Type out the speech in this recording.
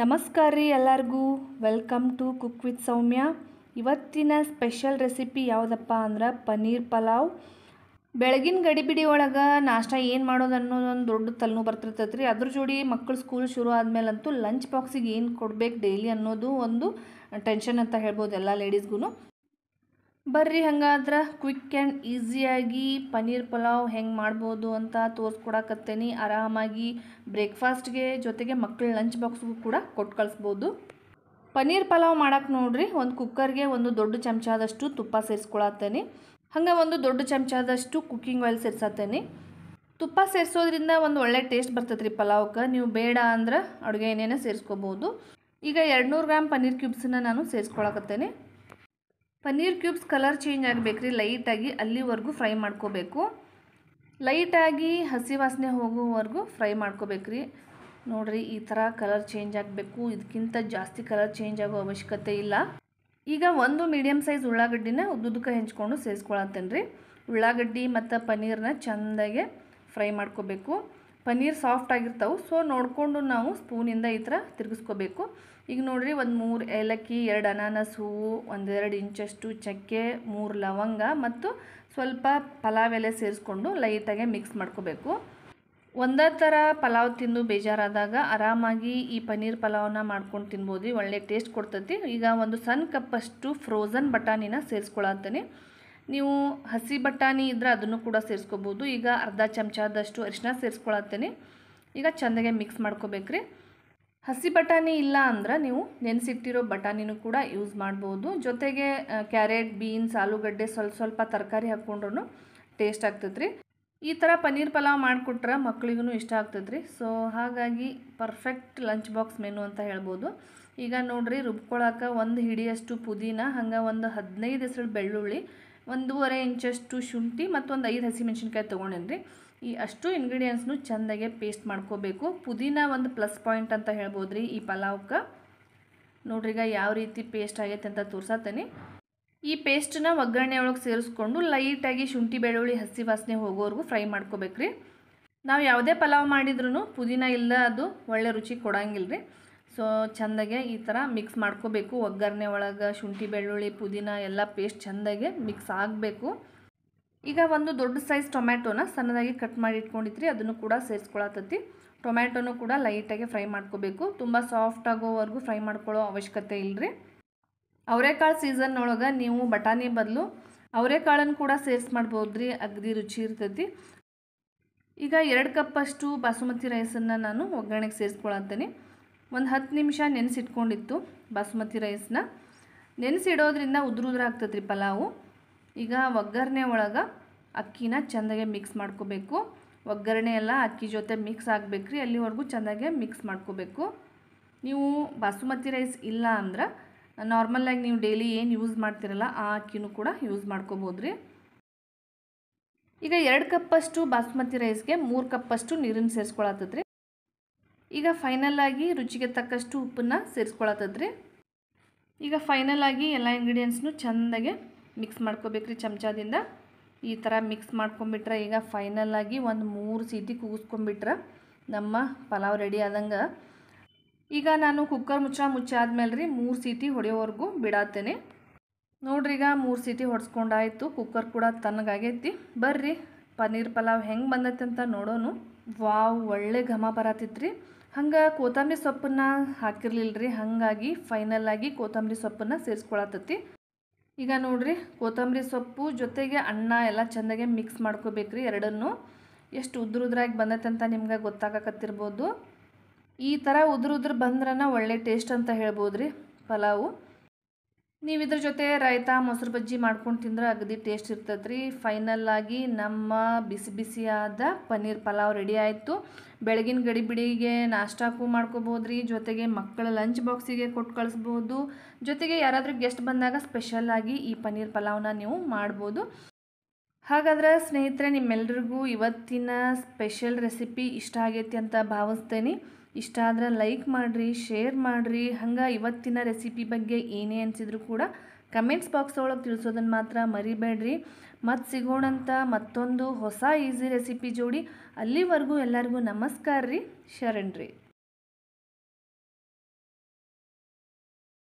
ನಮಸ್ಕಾರ ರೀ ಎಲ್ಲರಿಗೂ welcome to cook with Soumya ಇವತ್ತಿನ ಸ್ಪೆಷಲ್ ರೆಸಿಪಿ ಯಾವುದಪ್ಪ ಅಂದ್ರೆ ಪನ್ನೀರ್ ಪಲಾವ್ ಬೆಳಗಿನ ಗಡಿಬಿಡಿ ಒಳಗೆ ನಾಷ್ಟ ಏನು ಮಾಡೋದು ಅನ್ನೋದೊಂದು ದೊಡ್ಡ ತಲೆನೋವು ಬರ್ತಿರ್ತೈತೆ ರೀ ಅದ್ರ ಜೋಡಿ ಮಕ್ಕಳು ಸ್ಕೂಲ್ ಶುರು ಆದಮೇಲಂತೂ ಲಂಚ್ ಬಾಕ್ಸಿಗೆ ಏನು ಕೊಡಬೇಕು ಡೈಲಿ ಅನ್ನೋದು ಒಂದು ಟೆನ್ಷನ್ ಅಂತ ಹೇಳ್ಬೋದು ಎಲ್ಲ ಲೇಡೀಸ್ಗೂ ಬರ್ರಿ ಹಂಗಾದ್ರೆ ಕ್ವಿಕ್ ಆ್ಯಂಡ್ ಈಸಿಯಾಗಿ ಪನ್ನೀರ್ ಪಲಾವ್ ಹೆಂಗೆ ಮಾಡ್ಬೋದು ಅಂತ ತೋರಿಸ್ಕೊಡಕತ್ತೇನೆ ಆರಾಮಾಗಿ ಬ್ರೇಕ್ಫಾಸ್ಟ್ಗೆ ಜೊತೆಗೆ ಮಕ್ಕಳು ಲಂಚ್ ಬಾಕ್ಸ್ಗೂ ಕೂಡ ಕೊಟ್ಟು ಕಳಿಸ್ಬೋದು ಪನ್ನೀರ್ ಪಲಾವ್ ಮಾಡೋಕೆ ನೋಡ್ರಿ ಒಂದು ಕುಕ್ಕರ್ಗೆ ಒಂದು ದೊಡ್ಡ ಚಮಚದಷ್ಟು ತುಪ್ಪ ಸೇರಿಸ್ಕೊಳತ್ತೇನೆ ಹಂಗೆ ಒಂದು ದೊಡ್ಡ ಚಮಚದಷ್ಟು ಕುಕ್ಕಿಂಗ್ ಆಯಿಲ್ ಸೇರ್ಸತ್ತೇನೆ ತುಪ್ಪ ಸೇರಿಸೋದ್ರಿಂದ ಒಂದು ಒಳ್ಳೆ ಟೇಸ್ಟ್ ಬರ್ತೈತೆ ರೀ ಪಲಾವ್ಗೆ ನೀವು ಬೇಡ ಅಂದ್ರೆ ಅಡುಗೆ ಏನೇನೋ ಸೇರಿಸ್ಕೋಬೋದು ಈಗ ನೂರು ಗ್ರಾಮ್ ಪನ್ನೀರ್ ಕ್ಯೂಬ್ಸನ್ನ ನಾನು ಸೇರಿಸ್ಕೊಳಕತ್ತೇನೆ ಪನ್ನೀರ್ ಕ್ಯೂಬ್ಸ್ ಕಲರ್ ಚೇಂಜ್ ಆಗಬೇಕ್ರಿ ಲೈಟಾಗಿ ಅಲ್ಲಿವರೆಗೂ ಫ್ರೈ ಮಾಡ್ಕೋಬೇಕು ಲೈಟಾಗಿ ಹಸಿ ವಾಸನೆ ಹೋಗುವವರೆಗೂ ಫ್ರೈ ಮಾಡ್ಕೋಬೇಕ್ರಿ ನೋಡಿರಿ ಈ ಥರ ಕಲರ್ ಚೇಂಜ್ ಆಗಬೇಕು ಇದಕ್ಕಿಂತ ಜಾಸ್ತಿ ಕಲರ್ ಚೇಂಜ್ ಆಗೋ ಅವಶ್ಯಕತೆ ಇಲ್ಲ ಈಗ ಒಂದು ಮೀಡಿಯಮ್ ಸೈಜ್ ಉಳ್ಳಾಗಡ್ಡಿನ ಉದ್ದುದಕ್ಕೆ ಹೆಂಚ್ಕೊಂಡು ಸೇರಿಸ್ಕೊಳತ್ತೇನೆ ರೀ ಉಳ್ಳಾಗಡ್ಡಿ ಮತ್ತು ಪನ್ನೀರನ್ನ ಚೆಂದಾಗೆ ಫ್ರೈ ಮಾಡ್ಕೋಬೇಕು ಪನ್ನೀರ್ ಸಾಫ್ಟ್ ಆಗಿರ್ತಾವೆ ಸೊ ನೋಡಿಕೊಂಡು ನಾವು ಸ್ಪೂನಿಂದ ಈ ಥರ ತಿರುಗಿಸ್ಕೋಬೇಕು ಈಗ ನೋಡಿರಿ ಒಂದು ಮೂರು ಏಲಕ್ಕಿ ಎರಡು ಅನಾನಸ್ ಹೂವು ಒಂದೆರಡು ಇಂಚಷ್ಟು ಚಕ್ಕೆ ಮೂರು ಲವಂಗ ಮತ್ತು ಸ್ವಲ್ಪ ಪಲಾವ್ ಎಲೆ ಸೇರಿಸ್ಕೊಂಡು ಲೈಟಾಗೆ ಮಿಕ್ಸ್ ಮಾಡ್ಕೋಬೇಕು ಒಂದೇ ಥರ ಪಲಾವ್ ತಿಂದು ಬೇಜಾರಾದಾಗ ಆರಾಮಾಗಿ ಈ ಪನ್ನೀರ್ ಪಲಾವನ್ನ ಮಾಡ್ಕೊಂಡು ತಿನ್ಬೋದು ಒಳ್ಳೆ ಟೇಸ್ಟ್ ಕೊಡ್ತತಿ ಈಗ ಒಂದು ಸಣ್ಣ ಕಪ್ಪಷ್ಟು ಫ್ರೋಝನ್ ಬಟಾಣಿನ ಸೇರಿಸ್ಕೊಳತ್ತೇನೆ ನೀವು ಹಸಿ ಬಟಾಣಿ ಇದ್ದರೆ ಅದನ್ನು ಕೂಡ ಸೇರಿಸ್ಕೋಬೋದು ಈಗ ಅರ್ಧ ಚಮಚದಷ್ಟು ಅರಿಶಿನ ಸೇರಿಸ್ಕೊಳತ್ತೇನೆ ಈಗ ಚೆಂದಾಗೆ ಮಿಕ್ಸ್ ಮಾಡ್ಕೋಬೇಕ್ರಿ ಹಸಿ ಬಟಾಣಿ ಇಲ್ಲ ಅಂದ್ರೆ ನೀವು ನೆನೆಸಿಟ್ಟಿರೋ ಬಟಾಣಿನೂ ಕೂಡ ಯೂಸ್ ಮಾಡ್ಬೋದು ಜೊತೆಗೆ ಕ್ಯಾರೆಟ್ ಬೀನ್ಸ್ ಆಲೂಗಡ್ಡೆ ಸ್ವಲ್ಪ ಸ್ವಲ್ಪ ತರಕಾರಿ ಹಾಕ್ಕೊಂಡ್ರೂ ಟೇಸ್ಟ್ ಆಗ್ತೈತ್ರಿ ಈ ಥರ ಪನ್ನೀರ್ ಪಲಾವ್ ಮಾಡಿಕೊಟ್ರೆ ಮಕ್ಕಳಿಗೂ ಇಷ್ಟ ಆಗ್ತೈತ್ರಿ ಸೊ ಹಾಗಾಗಿ ಪರ್ಫೆಕ್ಟ್ ಲಂಚ್ ಬಾಕ್ಸ್ ಮೆನು ಅಂತ ಹೇಳ್ಬೋದು ಈಗ ನೋಡಿರಿ ರುಬ್ಕೊಳಕ್ಕೆ ಒಂದು ಹಿಡಿಯಷ್ಟು ಪುದೀನ ಹಂಗೆ ಒಂದು ಹದಿನೈದು ಹೆಸರು ಬೆಳ್ಳುಳ್ಳಿ ಒಂದೂವರೆ ಇಂಚಷ್ಟು ಶುಂಠಿ ಮತ್ತು ಒಂದು ಐದು ಹಸಿಮೆಣ್ಸಿನ್ಕಾಯಿ ತೊಗೊಂಡೇನಿ ಈ ಅಷ್ಟು ಇಂಗ್ರೀಡಿಯೆಂಟ್ಸ್ನು ಚೆಂದಾಗೆ ಪೇಸ್ಟ್ ಮಾಡ್ಕೋಬೇಕು ಪುದೀನ ಒಂದು ಪ್ಲಸ್ ಪಾಯಿಂಟ್ ಅಂತ ಹೇಳ್ಬೋದು ರೀ ಈ ನೋಡ್ರಿ ನೋಡ್ರಿಗ ಯಾವ ರೀತಿ ಪೇಸ್ಟ್ ಆಗೈತೆ ಅಂತ ತೋರ್ಸತ್ತೇನೆ ಈ ಪೇಸ್ಟನ್ನ ಒಗ್ಗರಣೆ ಒಳಗೆ ಸೇರಿಸ್ಕೊಂಡು ಲೈಟಾಗಿ ಶುಂಠಿ ಬೆಳ್ಳುಳ್ಳಿ ಹಸಿ ವಾಸನೆ ಹೋಗೋವರೆಗೂ ಫ್ರೈ ಮಾಡ್ಕೋಬೇಕ್ರಿ ನಾವು ಯಾವುದೇ ಪಲಾವ್ ಮಾಡಿದ್ರೂ ಪುದೀನ ಇಲ್ಲ ಅದು ಒಳ್ಳೆ ರುಚಿ ಕೊಡಂಗಿಲ್ಲ ರೀ ಸೊ ಚೆಂದಾಗೆ ಈ ಥರ ಮಿಕ್ಸ್ ಮಾಡ್ಕೋಬೇಕು ಒಗ್ಗರಣೆ ಒಳಗೆ ಶುಂಠಿ ಬೆಳ್ಳುಳ್ಳಿ ಪುದೀನ ಎಲ್ಲ ಪೇಸ್ಟ್ ಚೆಂದಾಗೆ ಮಿಕ್ಸ್ ಆಗಬೇಕು ಈಗ ಒಂದು ದೊಡ್ಡ ಸೈಜ್ ಟೊಮ್ಯಾಟೋನ ಸಣ್ಣದಾಗಿ ಕಟ್ ಮಾಡಿ ಇಟ್ಕೊಂಡಿದ್ರಿ ಅದನ್ನು ಕೂಡ ಸೇರಿಸ್ಕೊಳತೈತಿ ಟೊಮ್ಯಾಟೋನು ಕೂಡ ಲೈಟಾಗಿ ಫ್ರೈ ಮಾಡ್ಕೋಬೇಕು ತುಂಬ ಸಾಫ್ಟ್ ಆಗೋವರೆಗೂ ಫ್ರೈ ಮಾಡ್ಕೊಳ್ಳೋ ಅವಶ್ಯಕತೆ ಇಲ್ಲರಿ ಅವರೆಕಾಳು ಸೀಸನ್ನೊಳಗೆ ನೀವು ಬಟಾಣಿ ಬದಲು ಅವರೆಕಾಳನ್ನು ಕೂಡ ಸೇರಿಸಿ ಮಾಡ್ಬೋದು ರೀ ಅಗದಿ ರುಚಿ ಇರ್ತೈತಿ ಈಗ ಎರಡು ಕಪ್ಪಷ್ಟು ಬಾಸುಮತಿ ರೈಸನ್ನು ನಾನು ಒಗ್ಗರಣೆಗೆ ಸೇರಿಸ್ಕೊಳತ್ತೇನೆ ಒಂದು ಹತ್ತು ನಿಮಿಷ ನೆನೆಸಿಟ್ಕೊಂಡಿತ್ತು ಬಾಸುಮತಿ ರೈಸ್ನ ನೆನೆಸಿಡೋದ್ರಿಂದ ಉದುರು ಉದ್ರ ರೀ ಪಲಾವು ಈಗ ಒಗ್ಗರಣೆ ಒಳಗೆ ಅಕ್ಕಿನ ಚೆಂದಾಗೆ ಮಿಕ್ಸ್ ಮಾಡ್ಕೋಬೇಕು ಒಗ್ಗರಣೆ ಎಲ್ಲ ಅಕ್ಕಿ ಜೊತೆ ಮಿಕ್ಸ್ ಆಗಬೇಕು ರೀ ಅಲ್ಲಿವರೆಗೂ ಚೆಂದಾಗೆ ಮಿಕ್ಸ್ ಮಾಡ್ಕೋಬೇಕು ನೀವು ಬಾಸುಮತಿ ರೈಸ್ ಇಲ್ಲ ಅಂದ್ರೆ ಆಗಿ ನೀವು ಡೈಲಿ ಏನು ಯೂಸ್ ಮಾಡ್ತಿರಲ್ಲ ಆ ಅಕ್ಕಿನೂ ಕೂಡ ಯೂಸ್ ಮಾಡ್ಕೋಬೋದು ರೀ ಈಗ ಎರಡು ಕಪ್ಪಷ್ಟು ಬಾಸುಮತಿ ರೈಸ್ಗೆ ಮೂರು ಕಪ್ಪಷ್ಟು ನೀರನ್ನು ಸೇರಿಸ್ಕೊಳತ್ತದ್ರಿ ಈಗ ಫೈನಲ್ ಆಗಿ ರುಚಿಗೆ ತಕ್ಕಷ್ಟು ಉಪ್ಪನ್ನು ಸೇರಿಸ್ಕೊಳತ್ತದ್ರಿ ಈಗ ಫೈನಲ್ ಆಗಿ ಎಲ್ಲ ಇಂಗ್ರೀಡಿಯೆಂಟ್ಸ್ನು ಚೆಂದಾಗೆ ಮಿಕ್ಸ್ ಮಾಡ್ಕೋಬೇಕ್ರಿ ಚಮಚದಿಂದ ಈ ಥರ ಮಿಕ್ಸ್ ಮಾಡ್ಕೊಂಬಿಟ್ರೆ ಈಗ ಫೈನಲ್ ಆಗಿ ಒಂದು ಮೂರು ಸೀಟಿ ಕೂಗಿಸ್ಕೊಂಬಿಟ್ರೆ ನಮ್ಮ ಪಲಾವ್ ರೆಡಿ ಆದಂಗೆ ಈಗ ನಾನು ಕುಕ್ಕರ್ ಮುಚ್ಚ ಮುಚ್ಚಾದ್ಮೇಲೆ ರೀ ಮೂರು ಸೀಟಿ ಹೊಡೆಯೋವರೆಗೂ ಬಿಡಾತೇನೆ ನೋಡ್ರಿ ಈಗ ಮೂರು ಸೀಟಿ ಹೊಡೆಸ್ಕೊಂಡಾಯಿತು ಕುಕ್ಕರ್ ಕೂಡ ತನಗಾಗೈತಿ ಬರ್ರಿ ಪನ್ನೀರ್ ಪಲಾವ್ ಹೆಂಗೆ ಬಂದೈತೆ ಅಂತ ನೋಡೋನು ವಾವ್ ಒಳ್ಳೆ ಘಮ ಬರತ್ತಿತ್ರಿ ಹಂಗೆ ಕೊತ್ತಂಬರಿ ಸೊಪ್ಪನ್ನ ಹಾಕಿರಲಿಲ್ಲ ರೀ ಹಾಗಾಗಿ ಆಗಿ ಕೊತ್ತಂಬರಿ ಸೊಪ್ಪನ್ನು ಸೇರಿಸ್ಕೊಳತ್ತೈತಿ ಈಗ ನೋಡಿರಿ ಕೊತ್ತಂಬರಿ ಸೊಪ್ಪು ಜೊತೆಗೆ ಅನ್ನ ಎಲ್ಲ ಚೆಂದಾಗೆ ಮಿಕ್ಸ್ ರೀ ಎರಡನ್ನು ಎಷ್ಟು ಉದ್ರ ಉದ್ರಾಗಿ ಬಂದೈತೆ ಅಂತ ನಿಮ್ಗೆ ಗೊತ್ತಾಗಕತ್ತಿರ್ಬೋದು ಈ ಥರ ಉದ್ರ ಉದ್ರ ಬಂದ್ರನ ಒಳ್ಳೆ ಟೇಸ್ಟ್ ಅಂತ ಹೇಳ್ಬೋದು ರೀ ಪಲಾವು ನೀವು ಇದ್ರ ಜೊತೆ ರೈತ ಮೊಸರು ಬಜ್ಜಿ ಮಾಡ್ಕೊಂಡು ತಿಂದರೆ ಅಗದಿ ಟೇಸ್ಟ್ ಇರ್ತದೆ ರೀ ಫೈನಲ್ ಆಗಿ ನಮ್ಮ ಬಿಸಿ ಬಿಸಿಯಾದ ಪನ್ನೀರ್ ಪಲಾವ್ ರೆಡಿ ಆಯಿತು ಬೆಳಗಿನ ಗಡಿ ಬಿಡಿಗೆ ನಾಷ್ಟಾಕ್ಕೂ ಮಾಡ್ಕೋಬೋದು ರೀ ಜೊತೆಗೆ ಮಕ್ಕಳ ಲಂಚ್ ಬಾಕ್ಸಿಗೆ ಕೊಟ್ಟು ಕಳಿಸ್ಬೋದು ಜೊತೆಗೆ ಯಾರಾದರೂ ಗೆಸ್ಟ್ ಬಂದಾಗ ಆಗಿ ಈ ಪನ್ನೀರ್ ಪಲಾವ್ನ ನೀವು ಮಾಡ್ಬೋದು ಹಾಗಾದ್ರೆ ಸ್ನೇಹಿತರೆ ನಿಮ್ಮೆಲ್ರಿಗೂ ಇವತ್ತಿನ ಸ್ಪೆಷಲ್ ರೆಸಿಪಿ ಇಷ್ಟ ಆಗೈತಿ ಅಂತ ಭಾವಿಸ್ತೇನೆ ಇಷ್ಟ ಆದರೆ ಲೈಕ್ ಮಾಡಿರಿ ಶೇರ್ ಮಾಡಿರಿ ಹಂಗೆ ಇವತ್ತಿನ ರೆಸಿಪಿ ಬಗ್ಗೆ ಏನೇ ಅನಿಸಿದ್ರು ಕೂಡ ಕಮೆಂಟ್ಸ್ ಬಾಕ್ಸ್ ಒಳಗೆ ತಿಳಿಸೋದನ್ನು ಮಾತ್ರ ಮರಿಬೇಡ್ರಿ ಮತ್ತು ಸಿಗೋಣಂಥ ಮತ್ತೊಂದು ಹೊಸ ಈಸಿ ರೆಸಿಪಿ ಜೋಡಿ ಅಲ್ಲಿವರೆಗೂ ಎಲ್ಲರಿಗೂ ನಮಸ್ಕಾರ ರೀ ಶರಣ್ರಿ